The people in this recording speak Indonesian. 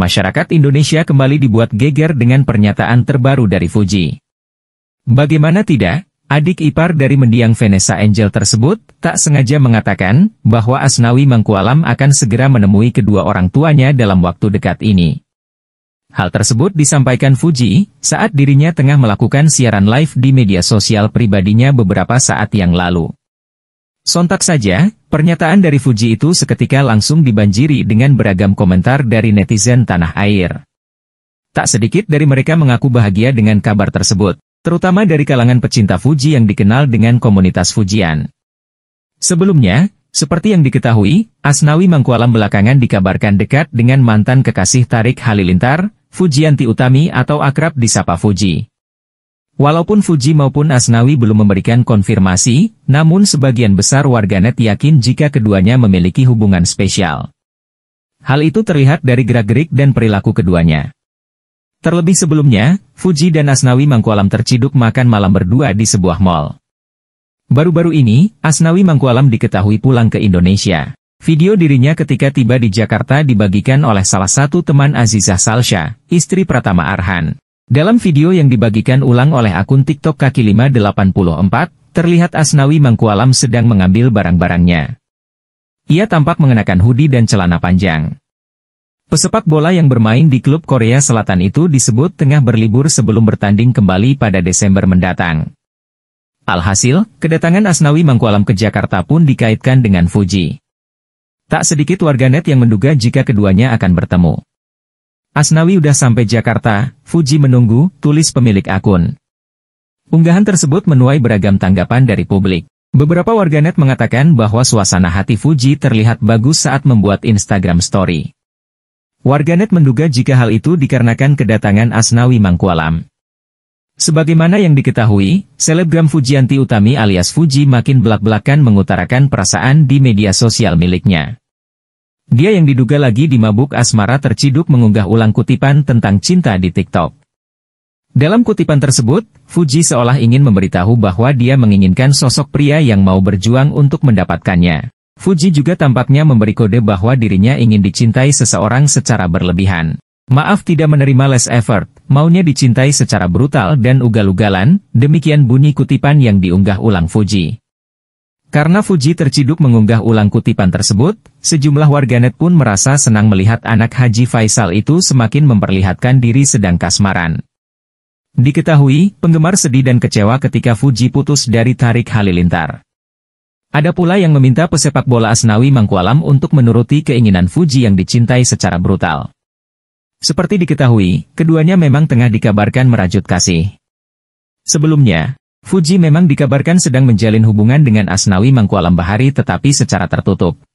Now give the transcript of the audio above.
masyarakat Indonesia kembali dibuat geger dengan pernyataan terbaru dari Fuji. Bagaimana tidak, adik ipar dari mendiang Vanessa Angel tersebut, tak sengaja mengatakan, bahwa Asnawi Mangkualam akan segera menemui kedua orang tuanya dalam waktu dekat ini. Hal tersebut disampaikan Fuji, saat dirinya tengah melakukan siaran live di media sosial pribadinya beberapa saat yang lalu. Sontak saja, pernyataan dari Fuji itu seketika langsung dibanjiri dengan beragam komentar dari netizen tanah air. Tak sedikit dari mereka mengaku bahagia dengan kabar tersebut, terutama dari kalangan pecinta Fuji yang dikenal dengan komunitas Fujian. Sebelumnya, seperti yang diketahui, Asnawi Mangkualam belakangan dikabarkan dekat dengan mantan kekasih Tarik Halilintar, Fujianti Utami atau akrab disapa Fuji. Walaupun Fuji maupun Asnawi belum memberikan konfirmasi, namun sebagian besar warganet yakin jika keduanya memiliki hubungan spesial. Hal itu terlihat dari gerak-gerik dan perilaku keduanya. Terlebih sebelumnya, Fuji dan Asnawi Mangkualam terciduk makan malam berdua di sebuah mal. Baru-baru ini, Asnawi Mangkualam diketahui pulang ke Indonesia. Video dirinya ketika tiba di Jakarta dibagikan oleh salah satu teman Azizah Salsha, istri Pratama Arhan. Dalam video yang dibagikan ulang oleh akun TikTok kaki 584, terlihat Asnawi Mangkualam sedang mengambil barang-barangnya. Ia tampak mengenakan hoodie dan celana panjang. Pesepak bola yang bermain di klub Korea Selatan itu disebut tengah berlibur sebelum bertanding kembali pada Desember mendatang. Alhasil, kedatangan Asnawi Mangkualam ke Jakarta pun dikaitkan dengan Fuji. Tak sedikit warganet yang menduga jika keduanya akan bertemu. Asnawi udah sampai Jakarta, Fuji menunggu, tulis pemilik akun. Unggahan tersebut menuai beragam tanggapan dari publik. Beberapa warganet mengatakan bahwa suasana hati Fuji terlihat bagus saat membuat Instagram story. Warganet menduga jika hal itu dikarenakan kedatangan Asnawi Mangkualam. Sebagaimana yang diketahui, selebgram Fujianti Utami alias Fuji makin belak-belakan mengutarakan perasaan di media sosial miliknya. Dia yang diduga lagi di mabuk asmara terciduk mengunggah ulang kutipan tentang cinta di TikTok. Dalam kutipan tersebut, Fuji seolah ingin memberitahu bahwa dia menginginkan sosok pria yang mau berjuang untuk mendapatkannya. Fuji juga tampaknya memberi kode bahwa dirinya ingin dicintai seseorang secara berlebihan. Maaf tidak menerima less effort, maunya dicintai secara brutal dan ugal-ugalan, demikian bunyi kutipan yang diunggah ulang Fuji. Karena Fuji terciduk mengunggah ulang kutipan tersebut, sejumlah warganet pun merasa senang melihat anak Haji Faisal itu semakin memperlihatkan diri sedang kasmaran. Diketahui, penggemar sedih dan kecewa ketika Fuji putus dari Tarik Halilintar. Ada pula yang meminta pesepak bola Asnawi Mangkualam untuk menuruti keinginan Fuji yang dicintai secara brutal. Seperti diketahui, keduanya memang tengah dikabarkan merajut kasih. Sebelumnya, Fuji memang dikabarkan sedang menjalin hubungan dengan Asnawi Mangkualam Bahari tetapi secara tertutup.